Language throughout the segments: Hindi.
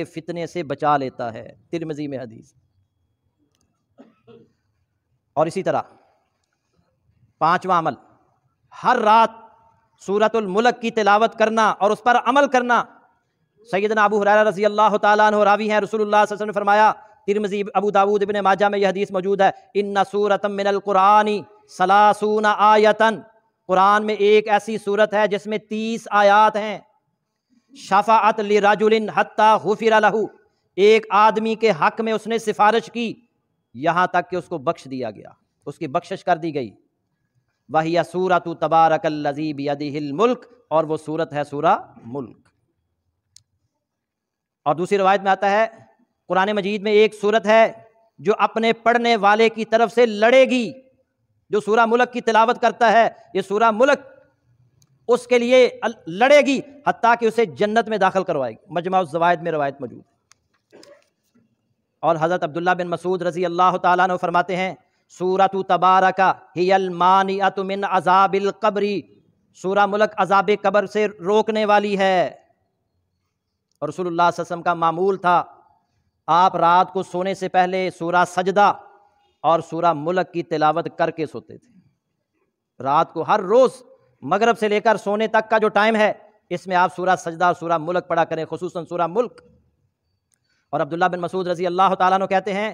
के फितने से बचा लेता है तिरमजी में हदीस और इसी तरह पांचवा अमल हर रात सूरतुल मुलक की तिलावत करना और उस पर अमल करना सैदना अबू हर रजी अल्लाह तु रावी हैं रसूलुल्लाह ने फरमाया तिरमजी अबू दाऊद इबन माजा में यह हदीस मौजूद है इन न सूरतम मिनल कुरानी सलासून आयतन कुरान में एक ऐसी सूरत है जिसमें तीस आयात हैं शफ़ात राजुलिन हत्ता हुफिर लहू एक आदमी के हक में उसने सिफारिश की यहाँ तक कि उसको बख्श दिया गया उसकी बख्शिश कर दी गई वही सूरत तबारक लजीब यदिल मुल्क और वो सूरत है सूरा मुल्क और दूसरी रवायत में आता है कुरान मजीद में एक सूरत है जो अपने पढ़ने वाले की तरफ से लड़ेगी जो सूरा मुल्क की तिलावत करता है ये सूरा मुल्क उसके लिए लड़ेगी हती कि उसे जन्नत में दाखिल करवाएगी मजमा जवायद में रवायत मौजूद और हज़रत अब्दुल्ला बिन मसूद रजी अल्लाह तु फरमाते हैं सूरत तबारका हियलमानियतमिन अजाबिल कबरी सूरा मुलक अजाब कब्र से रोकने वाली है और रसोल्ला का मामूल था आप रात को सोने से पहले सूरा सजदा और सूरा मुलक की तिलावत करके सोते थे रात को हर रोज़ मगरब से लेकर सोने तक का जो टाइम है इसमें आप सूरा सजदा और सूरा मुल्क पढ़ा करें खसूस सूरा मुल्क और अब्दुल्ला बिन मसूद रजी अल्लाह तु कहते हैं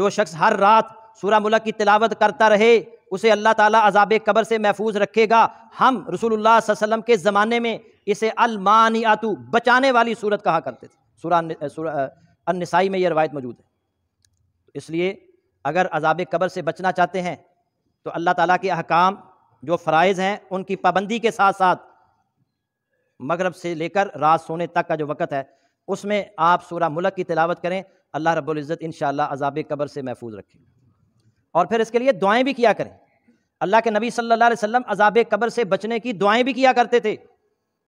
जो शख्स हर रात सूरा मुल्क की तिलावत करता रहे उसे अल्लाह ताला अजाब कबर से महफूज रखेगा हम रसूलुल्लाह के ज़माने में इसे अलमानी आतू बचाने वाली सूरत कहा करते थे सूरा अनसाई में यह रवायत मौजूद है इसलिए अगर अजाब कबर से बचना चाहते हैं तो अल्लाह ताली के अहकाम जो फ़रज़ हैं उनकी पाबंदी के साथ साथ मगरब से लेकर रात सोने तक का जो वक़्त है उसमें आप सूरा मुलक की तिलावत करें अल्लाह रब्ज़त इन शजाब कबर से महफूज रखें और फिर इसके लिए दुआएँ भी किया करें अल्लाह के नबी सल्ला वसम अजाब कबर से बचने की दुआएँ भी किया करते थे